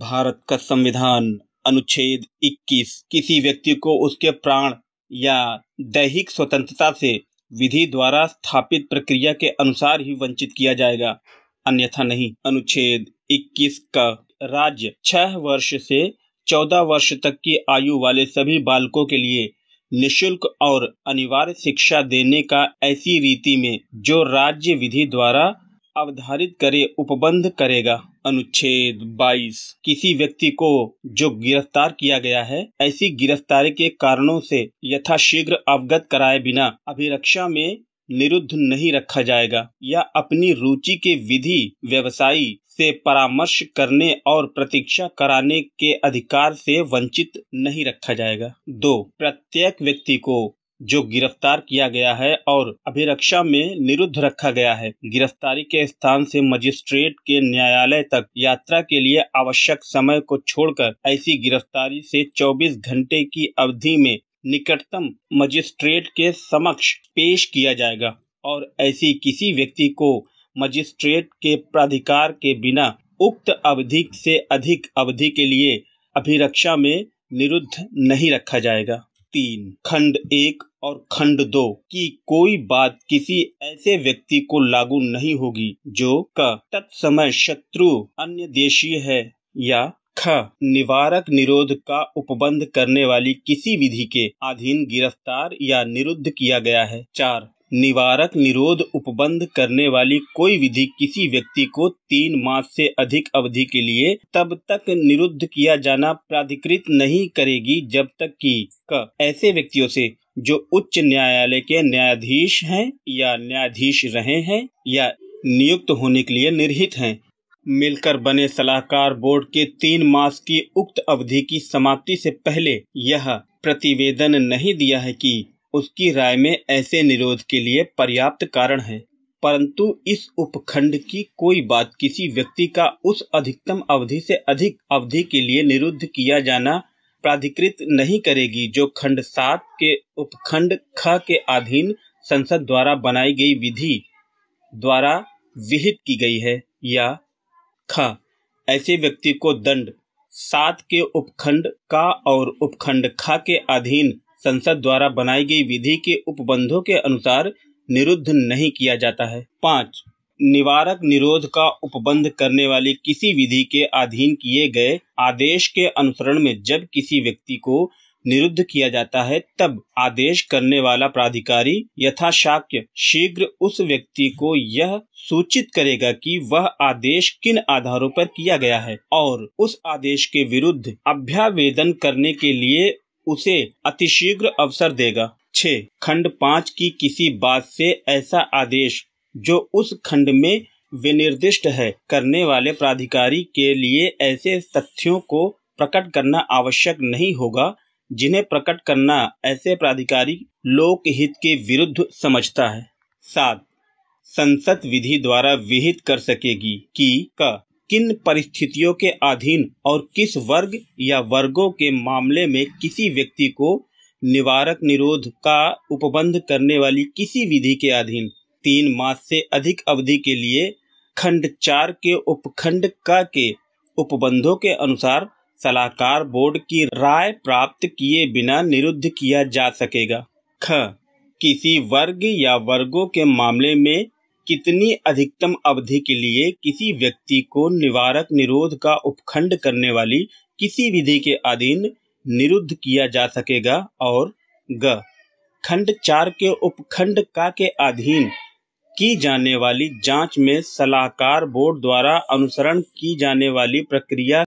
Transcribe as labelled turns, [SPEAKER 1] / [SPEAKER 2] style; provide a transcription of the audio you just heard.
[SPEAKER 1] भारत का संविधान अनुच्छेद 21 किसी व्यक्ति को उसके प्राण या दैहिक स्वतंत्रता से विधि द्वारा स्थापित प्रक्रिया के अनुसार ही वंचित किया जाएगा अन्यथा नहीं अनुच्छेद 21 का राज्य छह वर्ष से चौदह वर्ष तक की आयु वाले सभी बालकों के लिए निशुल्क और अनिवार्य शिक्षा देने का ऐसी रीति में जो राज्य विधि द्वारा अवधारित करे उपबंध करेगा अनुच्छेद 22 किसी व्यक्ति को जो गिरफ्तार किया गया है ऐसी गिरफ्तारी के कारणों से यथाशीघ्र अवगत कराए बिना अभिरक्षा में निरुद्ध नहीं रखा जाएगा या अपनी रुचि के विधि व्यवसायी से परामर्श करने और प्रतीक्षा कराने के अधिकार से वंचित नहीं रखा जाएगा दो प्रत्येक व्यक्ति को जो गिरफ्तार किया गया है और अभिरक्षा में निरुद्ध रखा गया है गिरफ्तारी के स्थान से मजिस्ट्रेट के न्यायालय तक यात्रा के लिए आवश्यक समय को छोड़कर ऐसी गिरफ्तारी से 24 घंटे की अवधि में निकटतम मजिस्ट्रेट के समक्ष पेश किया जाएगा और ऐसी किसी व्यक्ति को मजिस्ट्रेट के प्राधिकार के बिना उक्त अवधि से अधिक अवधि के लिए अभिरक्षा में निरुद्ध नहीं रखा जाएगा तीन खंड एक और खंड दो की कोई बात किसी ऐसे व्यक्ति को लागू नहीं होगी जो क तत्समय शत्रु अन्य देशीय है या ख निवारक निरोध का उपबंध करने वाली किसी विधि के अधीन गिरफ्तार या निरुद्ध किया गया है चार निवारक निरोध उपबंध करने वाली कोई विधि किसी व्यक्ति को तीन मास से अधिक अवधि के लिए तब तक निरुद्ध किया जाना प्राधिकृत नहीं करेगी जब तक कि क ऐसे व्यक्तियों से जो उच्च न्यायालय के न्यायाधीश हैं या न्यायाधीश रहे हैं या नियुक्त होने के लिए निर्हित हैं मिलकर बने सलाहकार बोर्ड के तीन मास की उक्त अवधि की समाप्ति से पहले यह प्रतिवेदन नहीं दिया है कि उसकी राय में ऐसे निरोध के लिए पर्याप्त कारण है परंतु इस उपखंड की कोई बात किसी व्यक्ति का उस अधिकतम अवधि से अधिक अवधि के लिए निरुद्ध किया जाना प्राधिकृत नहीं करेगी जो खंड सात के उपखंड ख के अधीन संसद द्वारा बनाई गई विधि द्वारा विहित की गई है या ख ऐसे व्यक्ति को दंड सात के उपखंड का और उपखंड ख के अधीन संसद द्वारा बनाई गई विधि के उपबंधों के अनुसार निरुद्ध नहीं किया जाता है पाँच निवारक निरोध का उपबंध करने वाली किसी विधि के अधीन किए गए आदेश के अनुसरण में जब किसी व्यक्ति को निरुद्ध किया जाता है तब आदेश करने वाला प्राधिकारी यथाशाक्य शीघ्र उस व्यक्ति को यह सूचित करेगा कि वह आदेश किन आधारों पर किया गया है और उस आदेश के विरुद्ध अभ्यावेदन करने के लिए उसे अतिशीघ्र अवसर देगा छ खंड पाँच की किसी बात से ऐसा आदेश जो उस खंड में विनिर्दिष्ट है करने वाले प्राधिकारी के लिए ऐसे तथ्यों को प्रकट करना आवश्यक नहीं होगा जिन्हें प्रकट करना ऐसे प्राधिकारी लोकहित के विरुद्ध समझता है सात संसद विधि द्वारा विहित कर सकेगी कि का किन परिस्थितियों के अधीन और किस वर्ग या वर्गों के मामले में किसी व्यक्ति को निवारक निरोध का उपबंध करने वाली किसी विधि के अधीन तीन मास से अधिक अवधि के लिए खंड चार के उपखंड का के उपबंधों के अनुसार सलाहकार बोर्ड की राय प्राप्त किए बिना निरुद्ध किया जा सकेगा ख किसी वर्ग या वर्गों के मामले में कितनी अधिकतम अवधि के लिए किसी व्यक्ति को निवारक निरोध का उपखंड करने वाली किसी विधि के अधीन निरुद्ध किया जा सकेगा और ग खंड चार के उपखंड का के अधीन की जाने वाली जांच में सलाहकार बोर्ड द्वारा अनुसरण की जाने वाली प्रक्रिया